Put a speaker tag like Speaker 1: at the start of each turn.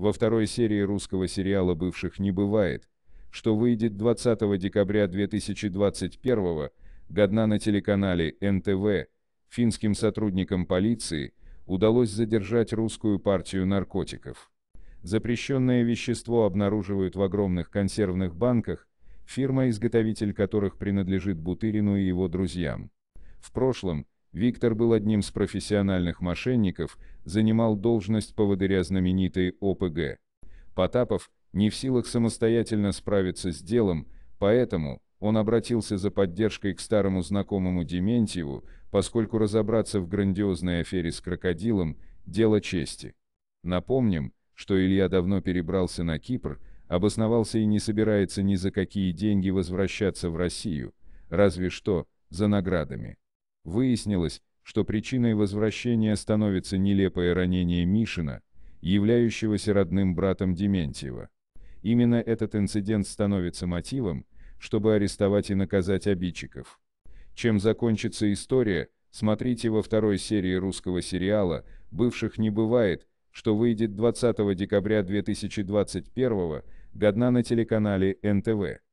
Speaker 1: во второй серии русского сериала «Бывших не бывает», что выйдет 20 декабря 2021 года на телеканале НТВ, финским сотрудникам полиции удалось задержать русскую партию наркотиков. Запрещенное вещество обнаруживают в огромных консервных банках, фирма-изготовитель которых принадлежит Бутырину и его друзьям. В прошлом, Виктор был одним из профессиональных мошенников, занимал должность поводыря знаменитой ОПГ. Потапов не в силах самостоятельно справиться с делом, поэтому он обратился за поддержкой к старому знакомому Дементьеву, поскольку разобраться в грандиозной афере с крокодилом – дело чести. Напомним, что Илья давно перебрался на Кипр, обосновался и не собирается ни за какие деньги возвращаться в Россию, разве что за наградами. Выяснилось, что причиной возвращения становится нелепое ранение Мишина, являющегося родным братом Дементьева. Именно этот инцидент становится мотивом, чтобы арестовать и наказать обидчиков. Чем закончится история, смотрите во второй серии русского сериала «Бывших не бывает», что выйдет 20 декабря 2021 года на телеканале НТВ.